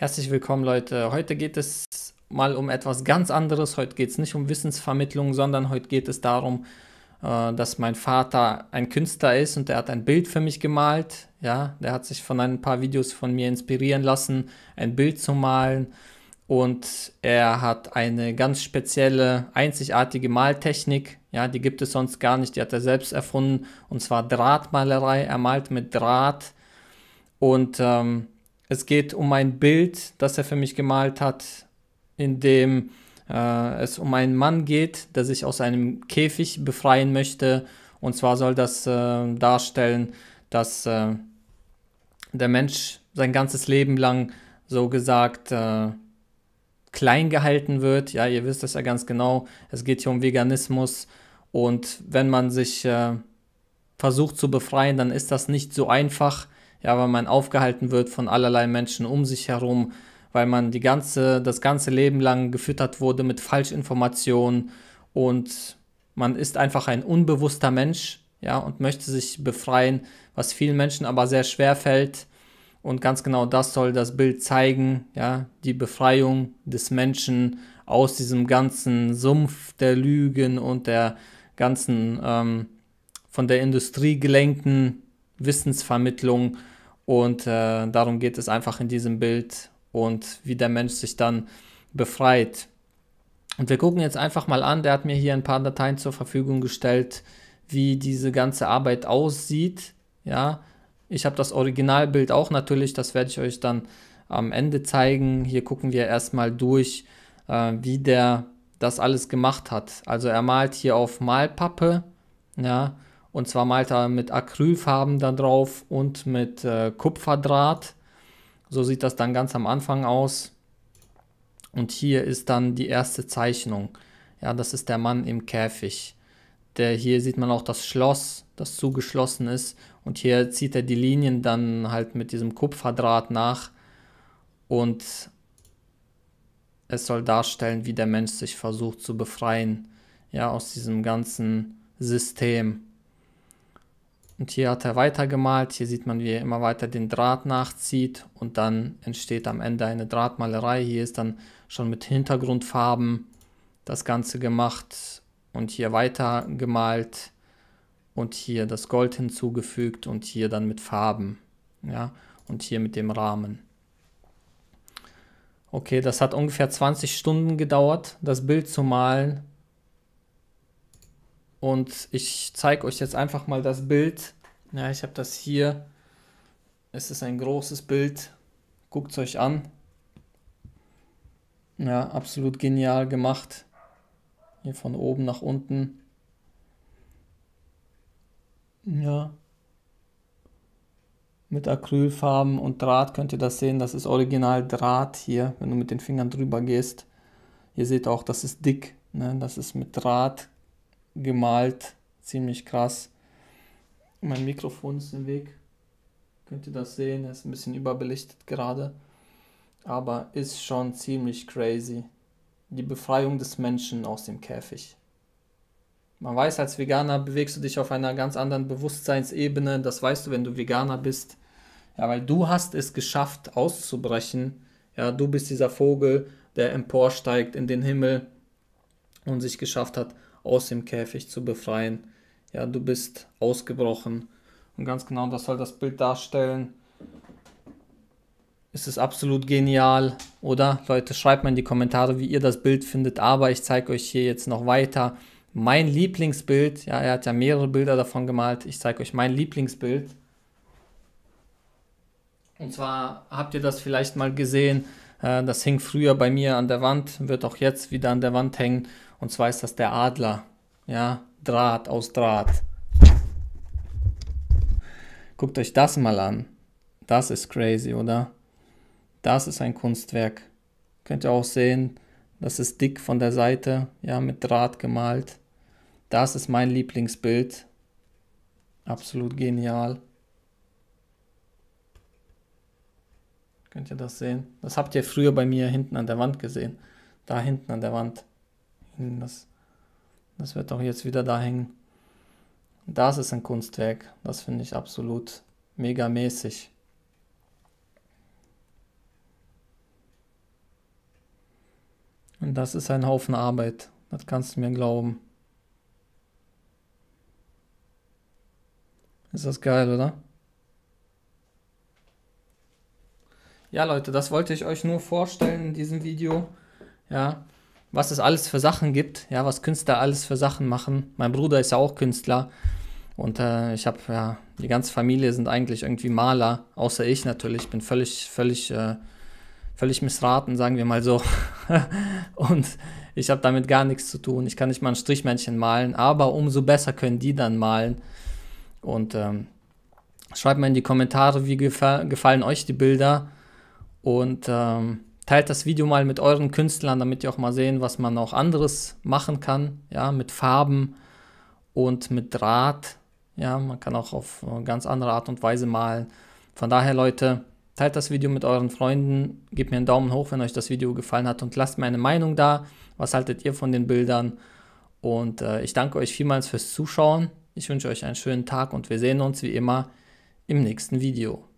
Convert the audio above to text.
Herzlich willkommen, Leute. Heute geht es mal um etwas ganz anderes. Heute geht es nicht um Wissensvermittlung, sondern heute geht es darum, äh, dass mein Vater ein Künstler ist und er hat ein Bild für mich gemalt. Ja, der hat sich von ein paar Videos von mir inspirieren lassen, ein Bild zu malen. Und er hat eine ganz spezielle, einzigartige Maltechnik. Ja, die gibt es sonst gar nicht. Die hat er selbst erfunden. Und zwar Drahtmalerei. Er malt mit Draht. Und ähm, es geht um ein Bild, das er für mich gemalt hat, in dem äh, es um einen Mann geht, der sich aus einem Käfig befreien möchte. Und zwar soll das äh, darstellen, dass äh, der Mensch sein ganzes Leben lang so gesagt äh, klein gehalten wird. Ja, ihr wisst das ja ganz genau. Es geht hier um Veganismus. Und wenn man sich äh, versucht zu befreien, dann ist das nicht so einfach ja, weil man aufgehalten wird von allerlei Menschen um sich herum, weil man die ganze, das ganze Leben lang gefüttert wurde mit Falschinformationen und man ist einfach ein unbewusster Mensch, ja, und möchte sich befreien, was vielen Menschen aber sehr schwer fällt. Und ganz genau das soll das Bild zeigen, ja, die Befreiung des Menschen aus diesem ganzen Sumpf der Lügen und der ganzen ähm, von der Industrie gelenkten Wissensvermittlung und äh, darum geht es einfach in diesem Bild und wie der Mensch sich dann befreit. Und wir gucken jetzt einfach mal an, der hat mir hier ein paar Dateien zur Verfügung gestellt, wie diese ganze Arbeit aussieht. Ja, ich habe das Originalbild auch natürlich, das werde ich euch dann am Ende zeigen. Hier gucken wir erstmal durch, äh, wie der das alles gemacht hat. Also er malt hier auf Malpappe, ja, und zwar malt er mit Acrylfarben da drauf und mit äh, Kupferdraht. So sieht das dann ganz am Anfang aus. Und hier ist dann die erste Zeichnung. Ja, das ist der Mann im Käfig. Der, hier sieht man auch das Schloss, das zugeschlossen ist. Und hier zieht er die Linien dann halt mit diesem Kupferdraht nach. Und es soll darstellen, wie der Mensch sich versucht zu befreien. Ja, aus diesem ganzen System. Und hier hat er weitergemalt. Hier sieht man, wie er immer weiter den Draht nachzieht und dann entsteht am Ende eine Drahtmalerei. Hier ist dann schon mit Hintergrundfarben das Ganze gemacht und hier weitergemalt. und hier das Gold hinzugefügt und hier dann mit Farben. Ja, und hier mit dem Rahmen. Okay, das hat ungefähr 20 Stunden gedauert, das Bild zu malen und ich zeige euch jetzt einfach mal das Bild. Ja, ich habe das hier. Es ist ein großes Bild. Guckt es euch an. Ja, absolut genial gemacht. Hier von oben nach unten. Ja. Mit Acrylfarben und Draht könnt ihr das sehen. Das ist original Draht hier, wenn du mit den Fingern drüber gehst. Ihr seht auch, das ist dick. Ne? Das ist mit Draht gemalt. Ziemlich krass. Mein Mikrofon ist im Weg. Könnt ihr das sehen? Er ist ein bisschen überbelichtet gerade. Aber ist schon ziemlich crazy. Die Befreiung des Menschen aus dem Käfig. Man weiß, als Veganer bewegst du dich auf einer ganz anderen Bewusstseinsebene. Das weißt du, wenn du Veganer bist. Ja, weil du hast es geschafft, auszubrechen. Ja, du bist dieser Vogel, der emporsteigt in den Himmel und sich geschafft hat, aus dem Käfig zu befreien. Ja, du bist ausgebrochen. Und ganz genau das soll das Bild darstellen. Es ist es absolut genial, oder? Leute, schreibt mal in die Kommentare, wie ihr das Bild findet. Aber ich zeige euch hier jetzt noch weiter mein Lieblingsbild. Ja, er hat ja mehrere Bilder davon gemalt. Ich zeige euch mein Lieblingsbild. Und zwar habt ihr das vielleicht mal gesehen. Äh, das hing früher bei mir an der Wand, wird auch jetzt wieder an der Wand hängen. Und zwar ist das der Adler. Ja, Draht aus Draht. Guckt euch das mal an. Das ist crazy, oder? Das ist ein Kunstwerk. Könnt ihr auch sehen, das ist dick von der Seite, ja, mit Draht gemalt. Das ist mein Lieblingsbild. Absolut genial. Könnt ihr das sehen? Das habt ihr früher bei mir hinten an der Wand gesehen. Da hinten an der Wand. Arbeiten. Das, das wird auch jetzt wieder da hängen. Das ist ein Kunstwerk. Das finde ich absolut mega mäßig. Und das ist ein Haufen Arbeit. Das kannst du mir glauben. Ist das geil, oder? Ja, Leute, das wollte ich euch nur vorstellen in diesem Video. Ja, was es alles für Sachen gibt, ja, was Künstler alles für Sachen machen. Mein Bruder ist ja auch Künstler und äh, ich habe ja, die ganze Familie sind eigentlich irgendwie Maler, außer ich natürlich, bin völlig, völlig, äh, völlig missraten, sagen wir mal so. und ich habe damit gar nichts zu tun. Ich kann nicht mal ein Strichmännchen malen, aber umso besser können die dann malen. Und ähm, schreibt mal in die Kommentare, wie gefa gefallen euch die Bilder. Und ähm, Teilt das Video mal mit euren Künstlern, damit ihr auch mal sehen, was man auch anderes machen kann, ja, mit Farben und mit Draht. Ja, man kann auch auf äh, ganz andere Art und Weise malen. Von daher, Leute, teilt das Video mit euren Freunden, gebt mir einen Daumen hoch, wenn euch das Video gefallen hat und lasst mir eine Meinung da. Was haltet ihr von den Bildern? Und äh, ich danke euch vielmals fürs Zuschauen. Ich wünsche euch einen schönen Tag und wir sehen uns wie immer im nächsten Video.